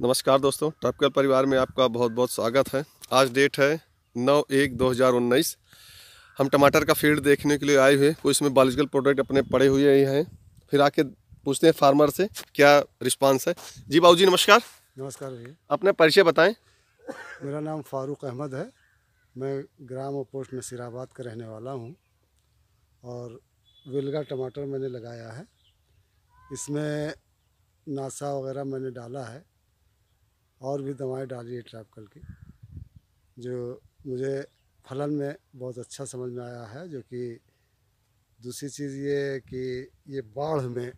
नमस्कार दोस्तों टॉपकल परिवार में आपका बहुत बहुत स्वागत है आज डेट है नौ एक दो हज़ार उन्नीस हम टमाटर का फील्ड देखने के लिए आए हुए कुछ इसमें बायोलॉजिकल प्रोडक्ट अपने पड़े हुए ही हैं फिर आके पूछते हैं फार्मर से क्या रिस्पांस है जी बाबू जी नमस्कार नमस्कार भैया अपना परिचय बताएं मेरा नाम फारूक अहमद है मैं ग्राम और पोस्ट में सिराबाद का रहने वाला हूँ और विलगा टमाटर मैंने लगाया है इसमें नासा वगैरह मैंने डाला है और भी दवाएं डाली है कल की जो मुझे फलन में बहुत अच्छा समझ में आया है जो कि दूसरी चीज़ ये है कि ये बाढ़ में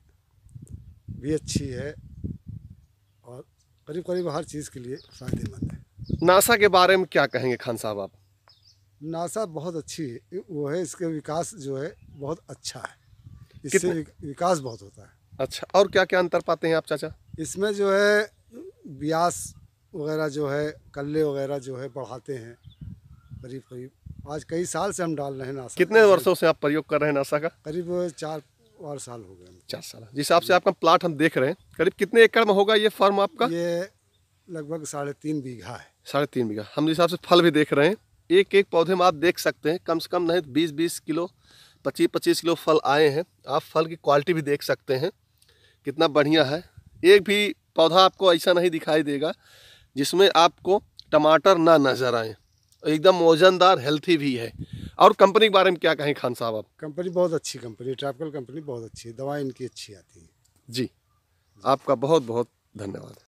भी अच्छी है और करीब करीब हर चीज़ के लिए फ़ायदेमंद है नासा के बारे में क्या कहेंगे खान साहब आप नासा बहुत अच्छी है वो है इसके विकास जो है बहुत अच्छा है इससे विकास बहुत होता है अच्छा और क्या क्या अंतर पाते हैं आप चाचा इसमें जो है ब्यास वगैरह जो है कल्ले वगैरह जो है बढ़ाते हैं करीब करीब आज कई साल से हम डाल रहे हैं नासा कितने वर्षों से आप प्रयोग कर रहे हैं नासा का करीब चार और साल हो गए चार साल जिस हिसाब से आपका प्लाट हम देख रहे हैं करीब कितने एकड़ में होगा ये फार्म आपका ये लगभग साढ़े तीन बीघा है साढ़े तीन बीघा हम जिस हिसाब से फल भी देख रहे हैं एक एक पौधे में आप देख सकते हैं कम से कम नहीं बीस बीस किलो पच्चीस पच्चीस किलो फल आए हैं आप फल की क्वालिटी भी देख सकते हैं कितना बढ़िया है एक भी पौधा आपको ऐसा नहीं दिखाई देगा जिसमें आपको टमाटर ना नज़र आए एकदम वजनदार हेल्थी भी है और कंपनी के बारे में क्या कहें खान साहब आप कंपनी बहुत अच्छी कंपनी ट्रैपकल कंपनी बहुत अच्छी है दवाएं इनकी अच्छी आती है जी आपका बहुत बहुत धन्यवाद